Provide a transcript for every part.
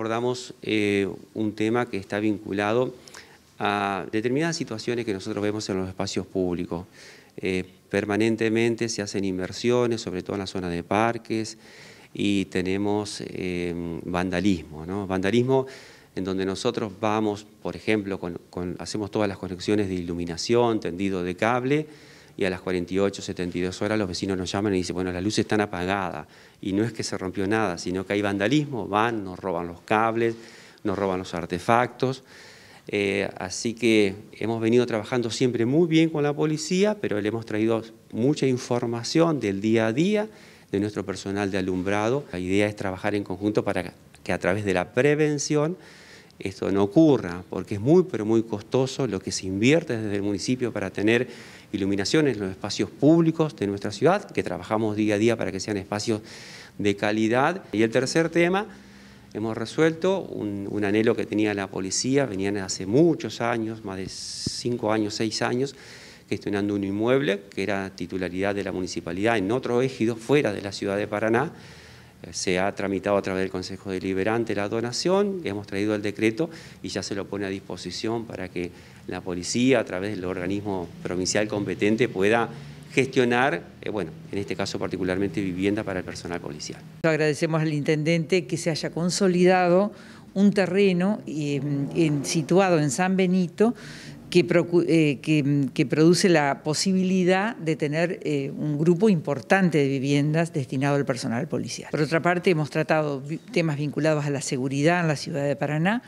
abordamos eh, un tema que está vinculado a determinadas situaciones que nosotros vemos en los espacios públicos. Eh, permanentemente se hacen inversiones, sobre todo en la zona de parques, y tenemos eh, vandalismo, ¿no? Vandalismo en donde nosotros vamos, por ejemplo, hacemos todas las conexiones de iluminación, tendido de cable, y a las 48, 72 horas los vecinos nos llaman y dicen, bueno, la luz están apagada, Y no es que se rompió nada, sino que hay vandalismo, van, nos roban los cables, nos roban los artefactos. Eh, así que hemos venido trabajando siempre muy bien con la policía, pero le hemos traído mucha información del día a día de nuestro personal de alumbrado. La idea es trabajar en conjunto para que a través de la prevención esto no ocurra, porque es muy, pero muy costoso lo que se invierte desde el municipio para tener iluminaciones en los espacios públicos de nuestra ciudad, que trabajamos día a día para que sean espacios de calidad. Y el tercer tema, hemos resuelto un, anhelo que tenía la policía, venían hace muchos años, más de cinco años, seis años, gestionando un inmueble que era titularidad de la municipalidad en otro ejido fuera de la ciudad de Paraná, eh, se ha tramitado a través del Consejo Deliberante la donación, hemos traído el decreto y ya se lo pone a disposición para que la policía, a través del organismo provincial competente, pueda gestionar, eh, bueno, en este caso particularmente vivienda para el personal policial. Agradecemos al intendente que se haya consolidado un terreno eh, situado en San Benito eh, mm, que, produce la posibilidad de tener eh, un grupo importante de viviendas destinado al personal policial. Por otra parte, hemos tratado temas vinculados a la seguridad en la ciudad de Paraná,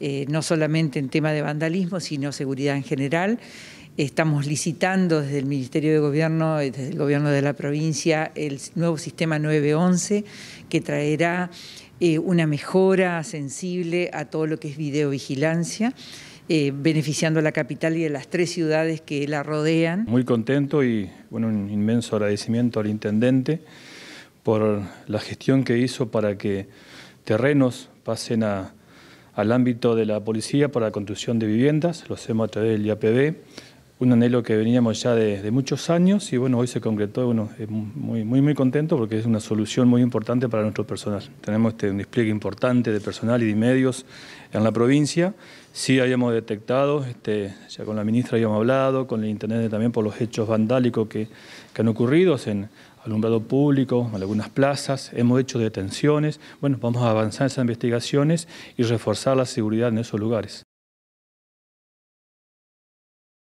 eh, no solamente en tema de vandalismo, sino seguridad en general. Estamos licitando desde el Ministerio de Gobierno, desde el Gobierno de la provincia, el nuevo sistema 911 que traerá una mejora sensible a todo lo que es videovigilancia. Eh, beneficiando a la capital y a las tres ciudades que la rodean. Muy contento y bueno, un inmenso agradecimiento al intendente por la gestión que hizo para que terrenos pasen al ámbito de la policía para la construcción de viviendas, los hacemos a través del IAPB un anhelo que veníamos ya de muchos años y bueno, hoy se concretó, bueno, muy, muy, muy contento porque es una solución muy importante para nuestro personal. Tenemos este, un despliegue importante de personal y de medios en la provincia. Sí habíamos detectado, este, ya con la ministra habíamos hablado, con el intendente también por los hechos vandálicos que, que han ocurrido en alumbrado público, en algunas plazas, hemos hecho detenciones. Bueno, vamos a avanzar esas investigaciones y reforzar la seguridad en esos lugares.